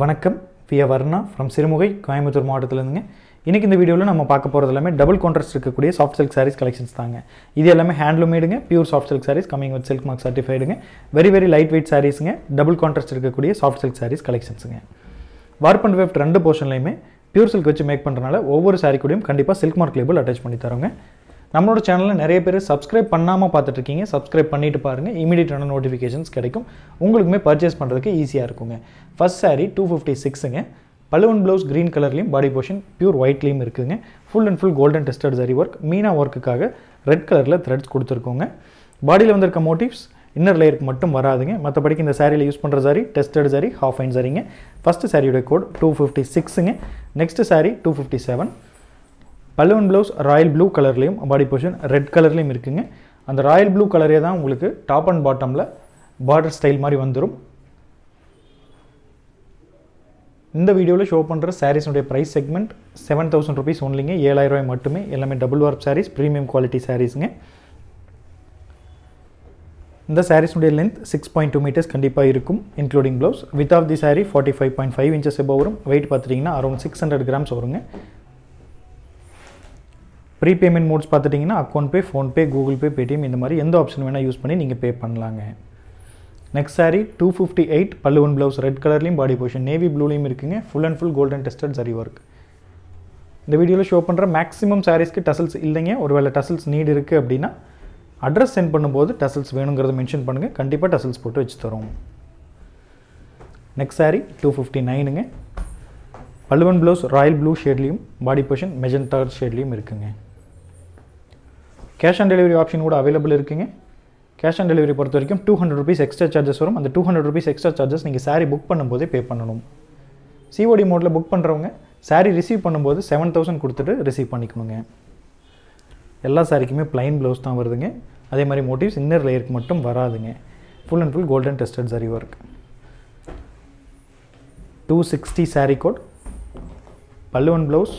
வணக்கம் பிய வர்ணா ஃப்ரம் சிறுமுகை கோயம்புத்தூர் மாவட்டத்திலேருந்துங்க இன்றைக்கி இந்த வீடியோவில் நம்ம பார்க்க போகிறது எல்லாமே டபுள் கான்ட்ரஸ்ட் இருக்கக்கூடிய சாஃப்ட் சில்க் சாரீஸ் கலெக்ஷன்ஸ் தாங்க இது எல்லாமே ஹேண்ட்லூமேடுங்க pure soft silk sarees coming with silk mark சர்டிஃபைடுங்க வெரி வெரி லைட் வெயிட் சாரீஸுங்க டபுள் கான்ட்ரஸ்ட் இருக்கக்கூடிய சாஃப்ட் சில்க் சாரீஸ் கலெக்ஷன்ஸுங்க வார்ப் அண்ட் வெஃப்ட் ரெண்டு போர்ஷன்லையுமே பியூர் சில்க் வச்சு மேக் பண்ணுறதுனால ஒவ்வொரு சாரீ கூடயும் கண்டிப்பாக சில்க் மார்க் லேபிள் அட்டாச் பண்ணி தரோங்க நம்மளோட சேனலில் நிறைய பேர் சப்ஸ்கிரைப் பண்ணாமல் பார்த்துட்ருக்கீங்க சப்ஸ்கிரைப் பண்ணிட்டு பாருங்கள் இமீடியட்டான நோட்டிஃபிகேஷன்ஸ் கிடைக்கும் உங்களுக்குமே பர்ச்சேஸ் பண்ணுறதுக்கு ஈஸியாக இருக்குங்க ஃபஸ்ட் சாரி டூ ஃபிஃப்டி சிக்ஸுங்க பலுவன் ப்ளவுஸ் க்ரீன் கலர்லேயும் பாடி போர்ஷன் பியூர் ஒயிட்லேயும் இருக்குதுங்க full and full golden tested சரி ஒர்க் மீனா ஒர்க்குக்காக ரெட் கலரில் த்ரெட்ஸ் கொடுத்துருக்கோங்க பாடியில் வந்திருக்க மோட்டிவ்ஸ் இன்னர் லேயருக்கு மட்டும் வராதுங்க மற்றபடிக்கு இந்த சாரியில் யூஸ் பண்ணுற சாரி டெஸ்டட் சாரி ஹாஃப் ஐன் சாரிங்க ஃபஸ்ட்டு சாரியுடைய கோட் டூ ஃபிஃப்டி சிக்ஸுங்க next saree two fifty seven பல்லுவன் ப்ளவுஸ் ராயல் ப்ளூ கலர்லேயும் பாடி போர்ஷன் ரெட் கலர்லேயும் இருக்குங்க அந்த ராயல் ப்ளூ கலரே தான் உங்களுக்கு டாப் அண்ட் பாட்டமில் பார்டர் ஸ்டைல் மாதிரி வந்துடும் இந்த வீடியோவில் ஷோ பண்ணுற சாரீஸுடைய price segment seven thousand rupees ஒன்லிங்க ரூபாய் மட்டுமே எல்லாமே double warp sarees premium quality சாரீஸுங்க இந்த சாரீஸுடைய length six point two metres கண்டிப்பாக இருக்கும் including blouse width of the saree forty five point five inches above வரும் வெயிட் பார்த்துட்டிங்கன்னா அரௌண்ட் சிக்ஸ் ஹண்ட்ரட் கிராம்ஸ் வருங்க ப்ரீபேமெண்ட் மோட்ஸ் பார்த்துட்டிங்கன்னா account pay PhonePe Google Pay Paytm இந்த மாதிரி எந்த ஆப்ஷன் வேணால் யூஸ் பண்ணி நீங்கள் பே பண்ணலாங்க next sari two fifty eight பல்லுவன் ப்ளவுஸ் ரெட் கலர்லேயும் பாடி போஷன் நேவி ப்ளூலேயும் இருக்குங்க full and full golden tested சரி ஒர்க் இந்த வீடியோவில் ஷோ பண்ணுற மேக்ஸிமம் சாரீஸ்க்கு டசல்ஸ் இல்லைங்க ஒருவேளை டசல்ஸ் நீடு இருக்குது அப்படின்னா அட்ரஸ் சென்ட் பண்ணும்போது டசல்ஸ் வேணுங்கிறத மென்ஷன் பண்ணுங்கள் கண்டிப்பாக டசல்ஸ் போட்டு வச்சு தரோம் நெக்ஸ்ட் சாரி டூ ஃபிஃப்டி நைனுங்க பல்லுவன் ப்ளவுஸ் ராயல் ப்ளூ ஷேட்லேயும் பாடி மெஜன் மெஜெண்டா ஷேட்லேயும் இருக்குங்க கேஷ் ஆன் டெலிவரி ஆப்ஷன் கூட அவைலபிள் இருக்குங்க கேஷ் ஆன் டெலிவரி பொறுத்த வரைக்கும் two hundred rupees extra charges வரும் அந்த two hundred rupees extra charges நீங்கள் சாரி புக் பண்ணும்போதே பே பண்ணணும் சிஓடி மோடில் புக் பண்ணுறவங்க சாரீ ரிசீவ் பண்ணும்போது செவன் தௌசண்ட் கொடுத்துட்டு ரிசீவ் பண்ணிக்கணுங்க எல்லா சாரிக்குமே பிளைன் ப்ளவுஸ் தான் வருதுங்க அதே மாதிரி மோட்டிவ்ஸ் இன்னர் லேயருக்கு மட்டும் வராதுங்க full and full golden tested சரி work two sixty sari code பல்லுவன் ப்ளவுஸ்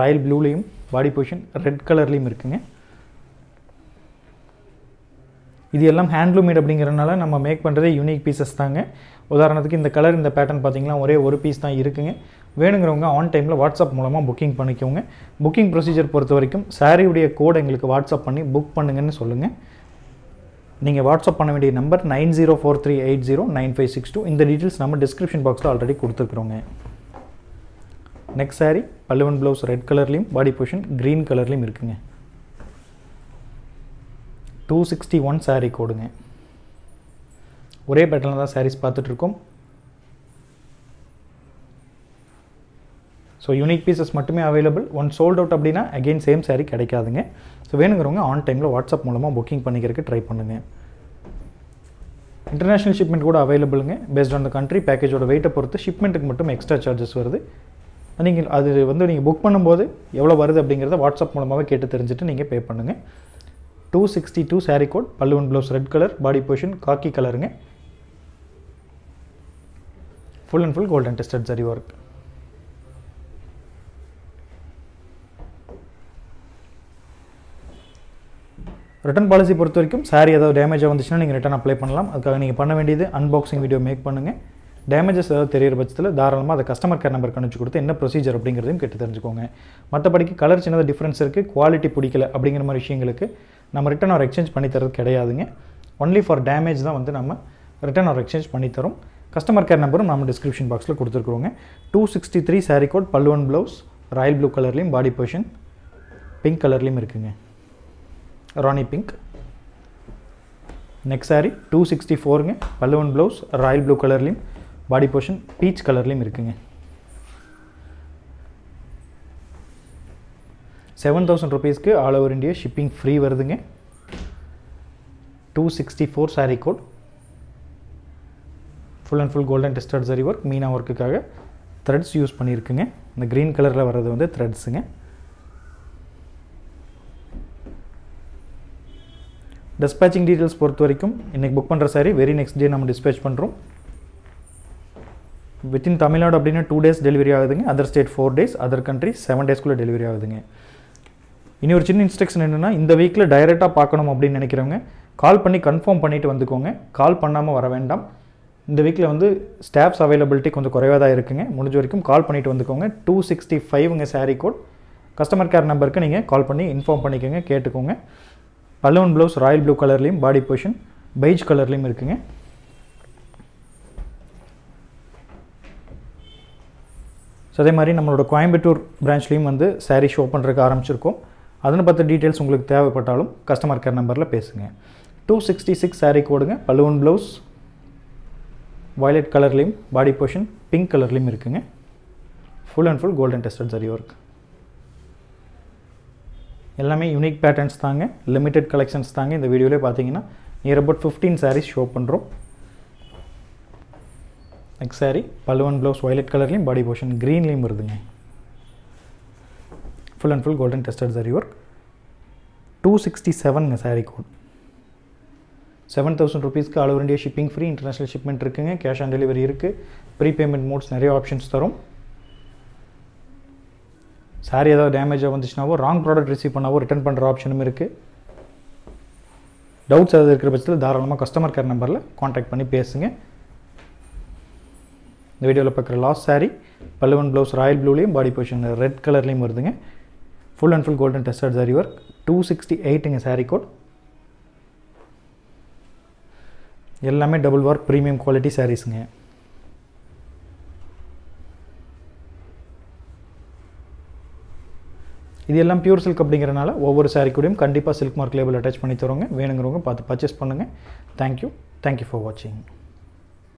ராயல் ப்ளூலேயும் பாடி பொசிஷன் ரெட் கலர்லேயும் இருக்குங்க இது எல்லாம் மேட் அப்படிங்கிறனால நம்ம மேக் பண்ணுறதே யூனிக் பீசஸ் தாங்க உதாரணத்துக்கு இந்த கலர் இந்த பேட்டர்ன் பார்த்திங்கன்னா ஒரே ஒரு பீஸ் தான் இருக்குங்க வேணுங்கிறவங்க ஆன் டைமில் வாட்ஸ்அப் மூலமாக புக்கிங் பண்ணிக்கோங்க புக்கிங் ப்ரொசீஜர் பொறுத்த வரைக்கும் சாரியுடைய கோடை எங்களுக்கு வாட்ஸ்அப் பண்ணி புக் பண்ணுங்கன்னு சொல்லுங்கள் நீங்கள் வாட்ஸ்அப் பண்ண வேண்டிய number nine zero four three eight zero nine five six two இந்த டீட்டெயில்ஸ் நம்ம டிஸ்கிரிப்ஷன் பாக்ஸில் ஆல்ரெடி கொடுத்துருக்குறோங்க நெக்ஸ்ட் சாரி பல்லுவன் ப்ளவுஸ் ரெட் கலர்லேயும் பாடி போஷன் க்ரீன் கலர்லேயும் இருக்குங்க டூ சிக்ஸ்டி ஒன் சாரீ கொடுங்க ஒரே பேட்டர்ல தான் சாரீஸ் பார்த்துட்ருக்கோம் ஸோ யூனிக் பீசஸ் மட்டுமே அவைலபிள் ஒன் சோல்ட் அவுட் அப்படின்னா அகெயின் சேம் சாரீ கிடைக்காதுங்க ஸோ வேணுங்கிறவங்க ஆன் டைமில் வாட்ஸ்அப் மூலமாக புக்கிங் பண்ணிக்கிறதுக்கு ட்ரை பண்ணுங்க இன்டர்நேஷ்னல் ஷிப்மெண்ட் கூட அவைலபிளுங்க பேஸ்ட் ஆன் த கண்ட்ரி பேக்கேஜோட வெயிட்டை பொறுத்து ஷிப்மெண்ட்டுக்கு மட்டும் எக்ஸ்ட்ரா சார்ஜஸ் வருது நீங்கள் அது வந்து நீங்கள் புக் பண்ணும்போது எவ்வளோ வருது அப்படிங்கிறத வாட்ஸ்அப் மூலமாகவே கேட்டு தெரிஞ்சுட்டு நீங்கள் பே பண்ணுங்கள் two sixty two sari code பல்லுவன் blouse red colour body portion khaki கலருங்க full and full golden tested சரி ஒர்க் ரிட்டன் பாலிசி பொறுத்த வரைக்கும் சாரி ஏதாவது டேமேஜ் வந்துச்சுன்னா நீங்கள் ரிட்டன் அப்ளை பண்ணலாம் அதுக்காக நீங்கள் பண்ண வேண்டியது அன்பாக்சிங் வீடியோ மேக் பண்ணுங்கள் டேமேஜஸ் ஏதாவது தெரியிற பட்சத்தில் தாராளமாக அதை கஸ்டமர் கேர் நம்பருக்கு கணிச்சு கொடுத்து என்ன ப்ரொசீஜர் அப்படிங்கிறதையும் கேட்டு தெரிஞ்சுக்கோங்க மற்றபடிக்கு கலர் சின்னதாக டிஃப்ரென்ஸ் இருக்குது குவாலிட்டி பிடிக்கல அப்படிங்கிற மாதிரி விஷயங்களுக்கு நம்ம ரிட்டன் ஆர் எக்ஸ்சேஞ்ச் பண்ணி தரது கிடையாதுங்க ஒன்லி ஃபார் டேமேஜ் தான் வந்து நம்ம ரிட்டன் ஆர் எக்ஸ்சேஞ்ச் பண்ணி தரும் கஸ்டமர் கேர் நம்பரும் நம்ம டிஸ்கிரிப்ஷன் பாக்ஸில் கொடுத்துருக்குறோங்க two sixty three sari code பல்லுவன் ப்ளவுஸ் ராயல் ப்ளூ கலர்லேயும் பாடி பொஷன் பிங்க் கலர்லேயும் இருக்குங்க rani pink next sari two sixty ஃபோருங்க பல்லுவன் ப்ளவுஸ் ராயல் ப்ளூ கலர்லேயும் பாடி போர்ஷன் பீச் கலர்லேயும் இருக்குங்க செவன் தௌசண்ட் ருபீஸ்க்கு all over India shipping free வருதுங்க two sixty four sari code full and full golden tested சரி ஒர்க் மீனா ஒர்க்குக்காக த்ரெட்ஸ் யூஸ் பண்ணியிருக்குங்க இந்த க்ரீன் கலரில் வர்றது வந்து த்ரெட்ஸுங்க டிஸ்பேச்சிங் டீட்டெயில்ஸ் பொறுத்த வரைக்கும் இன்றைக்கி புக் பண்ணுற சாரி வெரி நெக்ஸ்ட் டே நம்ம டிஸ்பேச் பண்ணுறோம் வித்தின் தமிழ்நாடு அப்படின்னா டூ டேஸ் டெலிவரி ஆகுதுங்க other state four days other country seven டேஸ்க்குள்ளே டெலிவரி ஆகுதுங்க இனி ஒரு சின்ன இன்ஸ்ட்ரக்ஷன் என்னென்னா இந்த வீக்கில் டைரெக்டாக பார்க்கணும் அப்படின்னு நினைக்கிறவங்க கால் பண்ணி கன்ஃபார்ம் பண்ணிவிட்டு வந்துக்கோங்க கால் பண்ணாமல் வர வேண்டாம் இந்த வீக்கில் வந்து ஸ்டாஃப்ஸ் அவைலபிலிட்டி கொஞ்சம் குறைவாக தான் இருக்குங்க முடிஞ்ச வரைக்கும் கால் பண்ணிவிட்டு வந்துக்கோங்க டூ சிக்ஸ்டி ஃபைவ்ங்க சாரீ கோட் கஸ்டமர் கேர் நம்பருக்கு நீங்கள் கால் பண்ணி இன்ஃபார்ம் பண்ணிக்கோங்க கேட்டுக்கோங்க பலூன் ப்ளவுஸ் ராயல் ப்ளூ கலர்லேயும் பாடி போர்ஷன் பைஜ் கலர்லேயும் இருக்குங்க ஸோ அதே மாதிரி நம்மளோட கோயம்புத்தூர் பிரான்ச்லேயும் வந்து சாரீ ஷோ பண்ணுறதுக்கு ஆரம்பிச்சிருக்கோம் அதனை பற்ற டீட்டெயில்ஸ் உங்களுக்கு தேவைப்பட்டாலும் கஸ்டமர் கேர் நம்பரில் பேசுங்க டூ சிக்ஸ்டி சிக்ஸ் சாரீ கோடுங்க பலூன் ப்ளவுஸ் வயலட் கலர்லேயும் பாடி போர்ஷன் பிங்க் கலர்லேயும் இருக்குங்க full and full golden tested சரி ஒர்க் எல்லாமே யூனிக் பேட்டர்ன்ஸ் தாங்க லிமிட்டெட் கலெக்ஷன்ஸ் தாங்க இந்த வீடியோவிலே பார்த்தீங்கன்னா near about fifteen saris show பண்ணுறோம் நெக்ஸ்ட் சாரீ பல்லுவன் ப்ளவுஸ் வயலட் கலர்லேயும் பாடி போர்ஷன் க்ரீன்லேயும் வருதுங்க full and full golden tested சரி work two sixty seven sari code seven thousand ருபீஸ்க்கு all over India shipping free international shipment இருக்குங்க கேஷ் ஆன் டெலிவரி இருக்குது prepayment modes நிறைய ஆப்ஷன்ஸ் தரும் சாரி ஏதாவது டேமேஜாக வந்துச்சுனாவோ ராங் ப்ராடக்ட் ரிசீவ் பண்ணாவோ ரிட்டர்ன் பண்ணுற ஆப்ஷனும் இருக்குது டவுட்ஸ் ஏதாவது இருக்கிற பட்சத்தில் தாராளமாக கஸ்டமர் கேர் நம்பரில் காண்டாக்ட் பண்ணி பேசுங்க இந்த வீடியோவில் பார்க்குற லாஸ்ட் சாரீ பல்லுவன் ப்ளவுஸ் ராயல் ப்ளூலேயும் பாடி பொசிஷன் ரெட் கலர்லேயும் வருதுங்க full and full golden tested zari work two sixty எயிட்டுங்க சாரீ கோட் எல்லாமே டபுள் ஒர்க் ப்ரீமியம் குவாலிட்டி சாரீஸுங்க இது எல்லாம் பியூர் சில்க் அப்படிங்கிறனால ஒவ்வொரு சாரீ கூடயும் கண்டிப்பாக சில்க் மார்க் லேபிள் அட்டாச் பண்ணி தருவாங்க வேணுங்கிறவங்க பார்த்து பர்ச்சேஸ் பண்ணுங்கள் தேங்க்யூ தேங்க்யூ ஃபார் வாட்சிங்